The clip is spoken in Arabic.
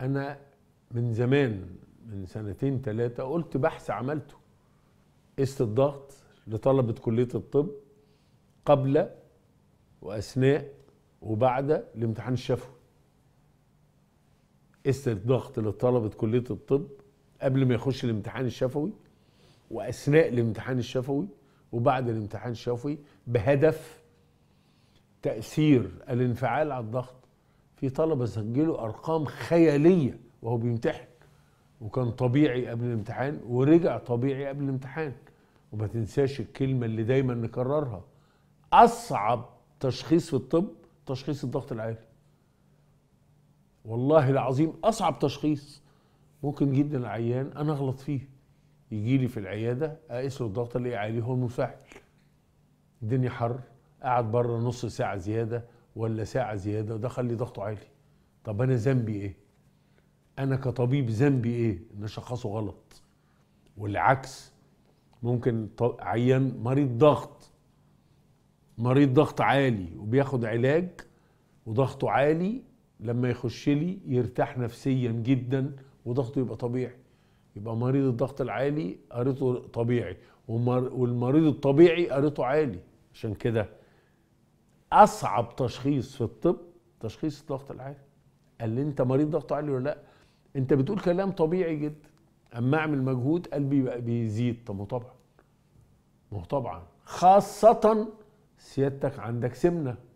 انا من زمان من سنتين ثلاثه قلت بحث عملته قست الضغط لطلبه كليه الطب قبل واثناء وبعد الامتحان الشفوي قست الضغط لطلبه كليه الطب قبل ما يخش الامتحان الشفوي واثناء الامتحان الشفوي وبعد الامتحان الشفوي بهدف تاثير الانفعال على الضغط في طلبه سجلوا ارقام خياليه وهو بيمتحن وكان طبيعي قبل الامتحان ورجع طبيعي قبل الامتحان وما تنساش الكلمه اللي دايما نكررها اصعب تشخيص في الطب تشخيص الضغط العالي والله العظيم اصعب تشخيص ممكن جدا العيان انا اغلط فيه يجي لي في العياده اقيس له الضغط اللي عالي هو المساعد الدنيا حر قعد بره نص ساعه زياده ولا ساعة زيادة ده خلي ضغطه عالي طب أنا ذنبي إيه؟ أنا كطبيب ذنبي إيه؟ إن أشخصه غلط والعكس ممكن عيان مريض ضغط مريض ضغط عالي وبياخد علاج وضغطه عالي لما يخش لي يرتاح نفسيا جدا وضغطه يبقى طبيعي يبقى مريض الضغط العالي قريته طبيعي والمريض الطبيعي قريته عالي عشان كده اصعب تشخيص في الطب تشخيص الضغط العالي قال لي انت مريض ضغط عالي ولا لا انت بتقول كلام طبيعي جدا اما اعمل مجهود قلبي بقى بيزيد طب طبعا ما طبعا خاصه سيادتك عندك سمنه